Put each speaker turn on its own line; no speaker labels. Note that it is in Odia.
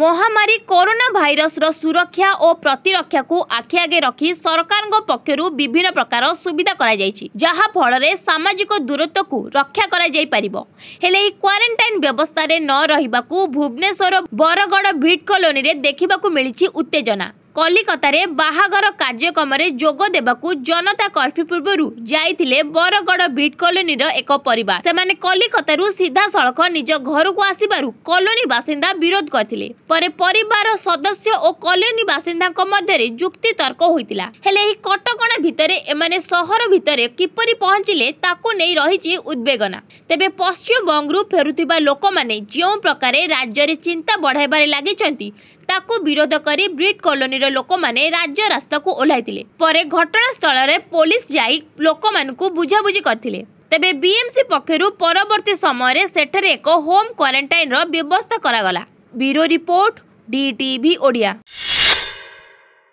ମହାମାରୀ କରୋନା ଭାଇରସର ସୁରକ୍ଷା ଓ ପ୍ରତିରକ୍ଷାକୁ ଆଖି ଆଗେ ରଖି ସରକାରଙ୍କ ପକ୍ଷରୁ ବିଭିନ୍ନ ପ୍ରକାର ସୁବିଧା କରାଯାଇଛି ଯାହାଫଳରେ ସାମାଜିକ ଦୂରତ୍ୱକୁ ରକ୍ଷା କରାଯାଇପାରିବ ହେଲେ ଏହି କ୍ୱାରେଣ୍ଟାଇନ୍ ବ୍ୟବସ୍ଥାରେ ନ ରହିବାକୁ ଭୁବନେଶ୍ୱର ବରଗଡ଼ ବିଟ୍ କଲୋନୀରେ ଦେଖିବାକୁ ମିଳିଛି ଉତ୍ତେଜନା କଲିକତାରେ ବାହାଘର କାର୍ଯ୍ୟକ୍ରମରେ ଯୋଗ ଦେବାକୁ ଜନତା କର୍ଫ୍ୟୁ ପୂର୍ବରୁ ଯାଇଥିଲେ ବରଗଡ଼ ବିଟ୍ କଲୋନୀର ଏକ ପରିବାର ସେମାନେ କଲିକତାରୁ ସିଧାସଳଖ ନିଜ ଘରକୁ ଆସିବାରୁ କଲୋନୀ ବାସିନ୍ଦା ବିରୋଧ କରିଥିଲେ ପରେ ପରିବାର ସଦସ୍ୟ ଓ କଲୋନୀ ବାସିନ୍ଦାଙ୍କ ମଧ୍ୟରେ ଯୁକ୍ତିତର୍କ ହୋଇଥିଲା ହେଲେ ଏହି କଟକଣା ଭିତରେ ଏମାନେ ସହର ଭିତରେ କିପରି ପହଞ୍ଚିଲେ ତାକୁ ନେଇ ରହିଛି ଉଦ୍ବେଗନା ତେବେ ପଶ୍ଚିମବଙ୍ଗରୁ ଫେରୁଥିବା ଲୋକମାନେ ଯେଉଁ ପ୍ରକାରେ ରାଜ୍ୟରେ ଚିନ୍ତା ବଢ଼ାଇବାରେ ଲାଗିଛନ୍ତି ତାକୁ ବିରୋଧ କରି ବ୍ରିଟ୍ କଲୋନୀର ଲୋକମାନେ ରାଜ୍ୟ ରାସ୍ତାକୁ ଓହ୍ଲାଇଥିଲେ ପରେ ଘଟଣାସ୍ଥଳରେ ପୋଲିସ ଯାଇ ଲୋକମାନଙ୍କୁ ବୁଝାବୁଝି କରିଥିଲେ ତେବେ ବିଏମ୍ସି ପକ୍ଷରୁ ପରବର୍ତ୍ତୀ ସମୟରେ ସେଠାରେ ଏକ ହୋମ୍ କ୍ୱାରେଣ୍ଟାଇନ୍ର ବ୍ୟବସ୍ଥା କରାଗଲା ବ୍ୟୁରୋ ରିପୋର୍ଟ ଡିଟିଭି ଓଡ଼ିଆ